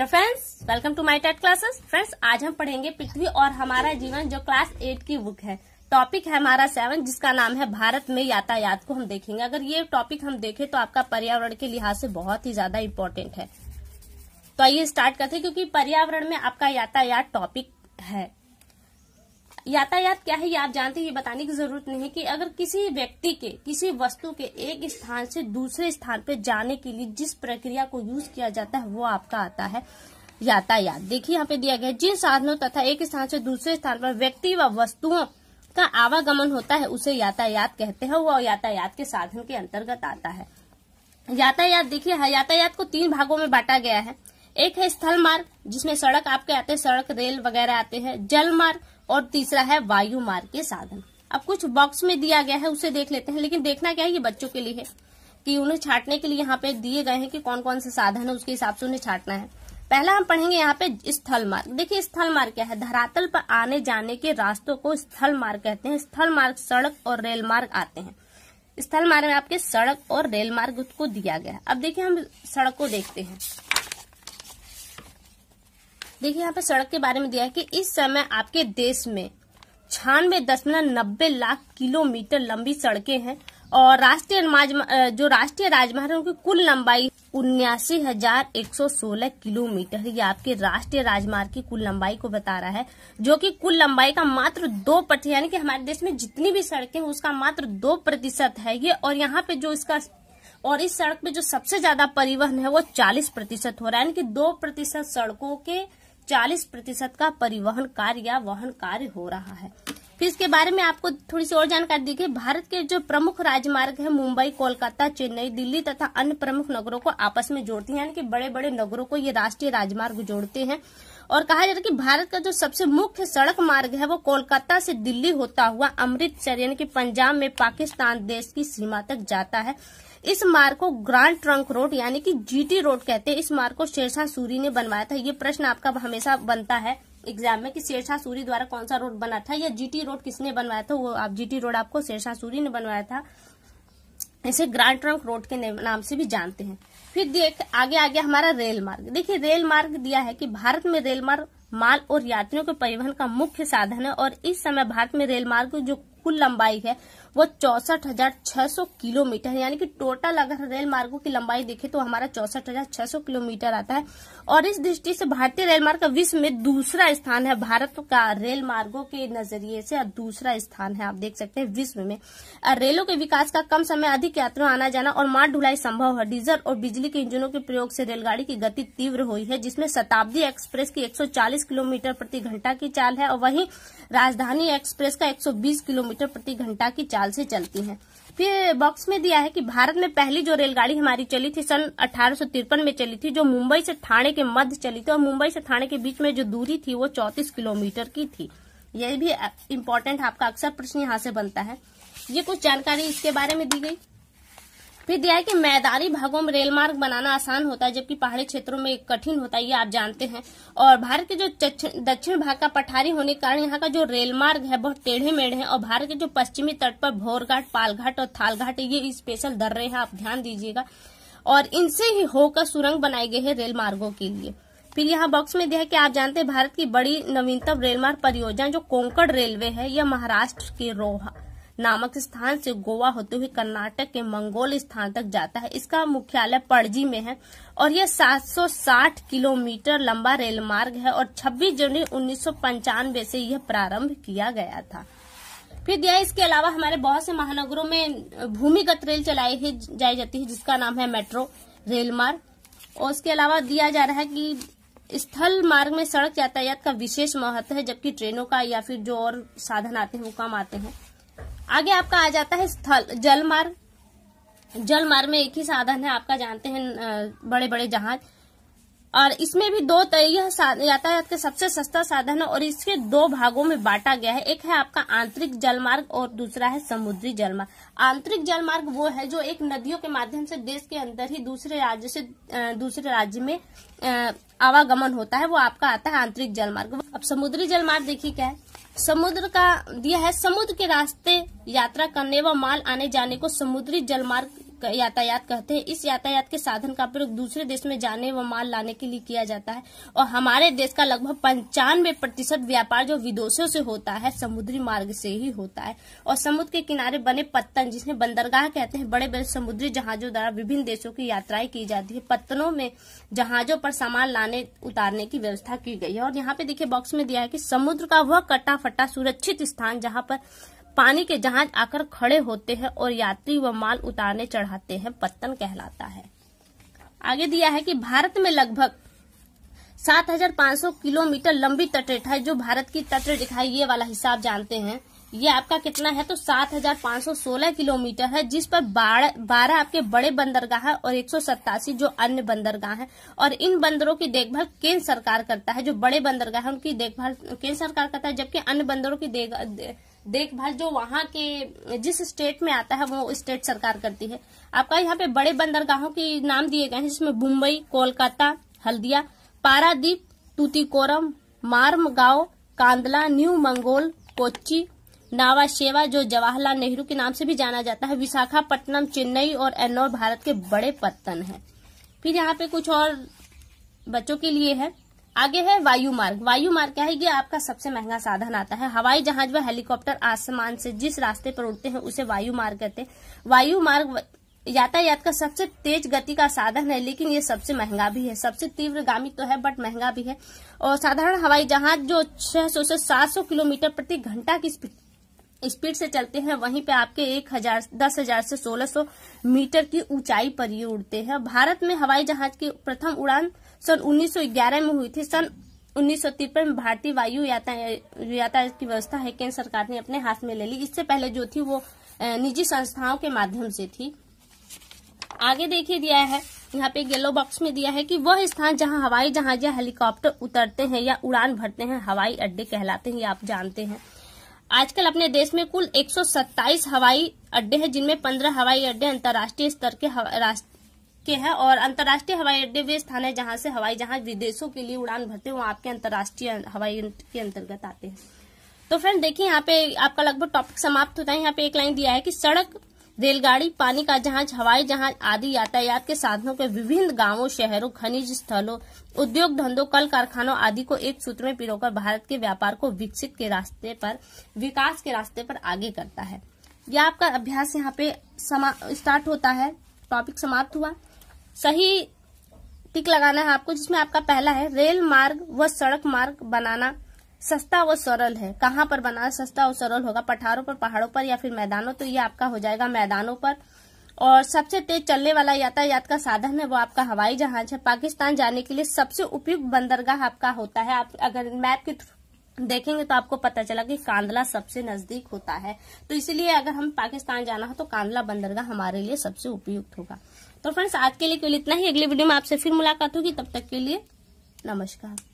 hello friends welcome to my TET classes friends आज हम पढ़ेंगे पृथ्वी और हमारा जीवन जो क्लास एट की बुक है टॉपिक है हमारा सेवन जिसका नाम है भारत में यातायात को हम देखेंगे अगर ये टॉपिक हम देखें तो आपका पर्यावरण के लिहाज से बहुत ही ज्यादा इम्पोर्टेंट है तो आइए स्टार्ट करते हैं क्योंकि पर्यावरण में आपका यातायात टॉपिक है यातायात क्या है ये आप जानते हैं ये बताने की जरूरत नहीं कि अगर किसी व्यक्ति के किसी वस्तु के एक स्थान से दूसरे स्थान पर जाने के लिए जिस प्रक्रिया को यूज किया जाता है वो आपका आता है यातायात देखिए यहाँ पे दिया गया जिन साधनों तथा एक स्थान से दूसरे स्थान पर व्यक्ति व वस्तुओं का आवागमन होता है उसे यातायात कहते हैं वो यातायात के साधन के अंतर्गत आता है यातायात देखिए हाँ, यातायात को तीन भागों में बांटा गया है एक है स्थल मार्ग जिसमें सड़क आपके आते हैं सड़क रेल वगैरह आते हैं जल मार्ग और तीसरा है वायु मार्ग के साधन अब कुछ बॉक्स में दिया गया है उसे देख लेते हैं लेकिन देखना क्या है ये बच्चों के लिए है कि उन्हें छाटने के लिए यहाँ पे दिए गए हैं कि कौन कौन से साधन है उसके हिसाब से उन्हें छाटना है पहला हम पढ़ेंगे यहाँ पे स्थल मार्ग देखिए स्थल मार्ग क्या है धरातल पर आने जाने के रास्तों को स्थल मार्ग कहते हैं स्थल मार्ग सड़क और रेल मार्ग आते हैं स्थल मार्ग में आपके सड़क और रेल मार्ग को दिया गया है अब देखिए हम सड़क को देखते हैं देखिए यहाँ पे सड़क के बारे में दिया है कि इस समय आपके देश में छियानवे दशमलव नब्बे लाख किलोमीटर लंबी सड़कें हैं और राष्ट्रीय जो राष्ट्रीय राजमार्ग उनकी कुल लंबाई उन्यासी हजार एक सौ सोलह किलोमीटर ये आपके राष्ट्रीय राजमार्ग की कुल लंबाई को बता रहा है जो कि कुल लंबाई का मात्र दो प्रतिशत यानी कि हमारे देश में जितनी भी सड़कें हैं उसका मात्र दो प्रतिशत है ये और यहाँ पे जो इसका और इस सड़क पे जो सबसे ज्यादा परिवहन है वो चालीस प्रतिशत हो रहा है यानी कि दो प्रतिशत सड़कों के 40 प्रतिशत का परिवहन कार्य या वाहन कार्य हो रहा है फिर इसके बारे में आपको थोड़ी सी और जानकारी दी गई भारत के जो प्रमुख राजमार्ग है मुंबई कोलकाता चेन्नई दिल्ली तथा अन्य प्रमुख नगरों को आपस में जोड़ती है यानी कि बड़े बड़े नगरों को ये राष्ट्रीय राजमार्ग जोड़ते हैं और कहा जाता है कि भारत का जो सबसे मुख्य सड़क मार्ग है वो कोलकाता से दिल्ली होता हुआ अमृतसर यानी कि पंजाब में पाकिस्तान देश की सीमा तक जाता है इस मार्ग को ग्रांड ट्रंक रोड यानी कि जीटी रोड कहते हैं इस मार्ग को शेरशाह सूरी ने बनवाया था ये प्रश्न आपका हमेशा बनता है एग्जाम में कि शेरशाह सूरी द्वारा कौन सा रोड बना था या जीटी रोड किसने बनवाया था वो आप जीटी रोड आपको शेरशाह सूरी ने बनवाया था इसे ग्रांड ट्रंक रोड के नाम से भी जानते हैं फिर देख आगे आगे हमारा रेल मार्ग देखिए रेल मार्ग दिया है कि भारत में रेल मार्ग माल और यात्रियों के परिवहन का मुख्य साधन है और इस समय भारत में रेल मार्ग जो कुल लंबाई है वो चौसठ हजार छह सौ किलोमीटर है यानी कि टोटल अगर रेल मार्गो की लंबाई देखे तो हमारा चौसठ हजार छह सौ किलोमीटर आता है और इस दृष्टि से भारतीय रेल मार्ग का विश्व में दूसरा स्थान है भारत का रेल मार्गो के नजरिए से दूसरा स्थान है आप देख सकते हैं विश्व में रेलों के विकास का कम समय अधिक यात्रियों आना जाना और मार ढुलाई संभव है डीजल और बिजली के इंजनों के प्रयोग से रेलगाड़ी की गति तीव्र हुई है जिसमें शताब्दी एक्सप्रेस की 140 किलोमीटर प्रति घंटा की चाल है और वहीं राजधानी एक्सप्रेस का 120 किलोमीटर प्रति घंटा की चाल चाल से चलती है फिर बॉक्स में दिया है कि भारत में पहली जो रेलगाड़ी हमारी चली थी सन अठारह में चली थी जो मुंबई से ठाणे के मध्य चली थी और मुंबई से ठाणे के बीच में जो दूरी थी वो चौतीस किलोमीटर की थी ये भी इम्पोर्टेंट आपका अक्सर प्रश्न यहाँ से बनता है ये कुछ जानकारी इसके बारे में दी गई फिर दिया है कि मैदानी भागों में रेल मार्ग बनाना आसान होता है जबकि पहाड़ी क्षेत्रों में कठिन होता है ये आप जानते हैं और भारत के जो दक्षिण भाग का पठारी होने के कारण यहाँ का जो रेल मार्ग है बहुत टेढ़े मेढ़े है और भारत के जो पश्चिमी तट पर भोरघाट पालघाट और थालघाट ये स्पेशल दर्रे हैं आप ध्यान दीजिएगा और इनसे ही होकर सुरंग बनाए गए है रेल मार्गो के लिए फिर यहाँ बॉक्स में दिया है कि आप जानते हैं भारत की बड़ी नवीनतम रेलमार्ग परियोजना जो कोंकण रेलवे है यह महाराष्ट्र के रोहा नामक स्थान से गोवा होते हुए कर्नाटक के मंगोल स्थान तक जाता है इसका मुख्यालय पणजी में है और यह 760 किलोमीटर लंबा रेल मार्ग है और 26 जनवरी उन्नीस से यह प्रारंभ किया गया था फिर दिया इसके अलावा हमारे बहुत से महानगरों में भूमिगत रेल चलाई जाई जाती है जिसका नाम है मेट्रो रेल मार्ग और उसके अलावा दिया जा रहा है कि स्थल मार्ग में सड़क यातायात का विशेष महत्व है जबकि ट्रेनों का या फिर जो और साधन आते हैं वो कम आते हैं आगे आपका आ जाता है स्थल जलमार्ग जलमार्ग में एक ही साधन है आपका जानते हैं बड़े बड़े जहाज और इसमें भी दो यह यातायात के सबसे सस्ता साधन है और इसके दो भागों में बांटा गया है एक है आपका आंतरिक जलमार्ग और दूसरा है समुद्री जलमार्ग आंतरिक जलमार्ग वो है जो एक नदियों के माध्यम से देश के अंदर ही दूसरे राज्य से दूसरे राज्य में आवागमन होता है वो आपका आता है आंतरिक जलमार्ग अब समुद्री जलमार्ग देखिए क्या है समुद्र का दिया है समुद्र के रास्ते यात्रा करने व माल आने जाने को समुद्री जलमार्ग यातायात कहते हैं इस यातायात के साधन का प्रयोग दूसरे देश में जाने व माल लाने के लिए किया जाता है और हमारे देश का लगभग पंचानवे प्रतिशत व्यापार जो विदेशों से होता है समुद्री मार्ग से ही होता है और समुद्र के किनारे बने पत्तन जिसमें बंदरगाह कहते हैं बड़े बड़े समुद्री जहाजों द्वारा विभिन्न देशों की यात्राएं की जाती है पत्तनों में जहाजों पर सामान लाने उतारने की व्यवस्था की गई है और यहाँ पे देखिए बॉक्स में दिया है की समुद्र का वह कटा फटा सुरक्षित स्थान जहाँ पर पानी के जहाज आकर खड़े होते हैं और यात्री व माल उतारने चढ़ाते हैं पत्तन कहलाता है आगे दिया है कि भारत में लगभग 7,500 किलोमीटर लंबी तटरेखा है जो भारत की तटरेखा ये वाला हिसाब जानते हैं ये आपका कितना है तो 7,516 किलोमीटर है जिस पर बारह आपके बड़े बंदरगाह है और एक जो अन्य बंदरगाह है और इन बंदरों की देखभाल केंद्र सरकार करता है जो बड़े बंदरगाह है उनकी देखभाल केंद्र सरकार करता है जबकि अन्य बंदरों की देखभाल जो वहाँ के जिस स्टेट में आता है वो स्टेट सरकार करती है आपका यहाँ पे बड़े बंदरगाहों के नाम दिए गए हैं जिसमें मुंबई कोलकाता हल्दिया पारादीप तूतीकोरम मार्मगांव कांदला न्यू मंगोल कोच्ची नावा शेवा जो जवाहरलाल नेहरू के नाम से भी जाना जाता है विशाखापट्टनम चेन्नई और एन्नौर भारत के बड़े पत्तन है फिर यहाँ पे कुछ और बच्चों के लिए है आगे है वायु मार्ग वायु मार्ग क्या है ये आपका सबसे महंगा साधन आता है हवाई जहाज व हेलीकॉप्टर आसमान से जिस रास्ते पर उड़ते हैं उसे वायु मार्ग कहते हैं वायु मार्ग यातायात का सबसे तेज गति का साधन है लेकिन ये सबसे महंगा भी है सबसे तीव्र गामी तो है बट महंगा भी है और साधारण हवाई जहाज जो 600 से 700 किलोमीटर प्रति घंटा की स्पीड से चलते हैं वहीं पे आपके एक हजार दस हजार से सोलह सौ मीटर की ऊंचाई पर ये उड़ते हैं भारत में हवाई जहाज की प्रथम उड़ान सन 1911 में हुई थी सन उन्नीस में भारतीय वायु यातायात की व्यवस्था है केंद्र सरकार ने अपने हाथ में ले ली इससे पहले जो थी वो निजी संस्थाओं के माध्यम से थी आगे देखिए दिया है यहाँ पे येलो बॉक्स में दिया है कि वह स्थान जहाँ हवाई जहाज या हेलीकॉप्टर उतरते हैं या उड़ान भरते हैं हवाई अड्डे कहलाते हैं आप जानते हैं आजकल अपने देश में कुल 127 हवाई अड्डे हैं जिनमें 15 हवाई अड्डे अंतर्राष्ट्रीय स्तर के के हैं और अंतर्राष्ट्रीय हवाई अड्डे वे स्थान है जहाँ से हवाई जहाज विदेशों के लिए उड़ान भरते हैं वो आपके अंतर्राष्ट्रीय हवाई के अंतर्गत आते हैं तो फ्रेंड देखिए यहाँ पे आपका लगभग टॉपिक समाप्त होता है यहाँ पे एक लाइन दिया है कि सड़क रेलगाड़ी पानी का जहाज हवाई जहाज आदि यातायात के साधनों के विभिन्न गांवों शहरों खनिज स्थलों उद्योग धंधों कल कारखानों आदि को एक सूत्र में पिरोकर भारत के व्यापार को विकसित के रास्ते पर विकास के रास्ते पर आगे करता है यह आपका अभ्यास यहाँ पे स्टार्ट होता है टॉपिक समाप्त हुआ सही टिक लगाना है आपको जिसमें आपका पहला है रेल मार्ग व सड़क मार्ग बनाना सस्ता व सरल है कहाँ पर बनाना सस्ता और सरल होगा पठारों पर पहाड़ों पर या फिर मैदानों तो ये आपका हो जाएगा मैदानों पर और सबसे तेज चलने वाला यातायात का साधन है वो आपका हवाई जहाज है पाकिस्तान जाने के लिए सबसे उपयुक्त बंदरगाह आपका होता है आप अगर मैप के थ्रू देखेंगे तो आपको पता चला कि कांदला सबसे नजदीक होता है तो इसीलिए अगर हम पाकिस्तान जाना हो तो कांदला बंदरगाह हमारे लिए सबसे उपयुक्त होगा तो फ्रेंड्स आज के लिए केवल इतना ही अगली वीडियो में आपसे फिर मुलाकात होगी तब तक के लिए नमस्कार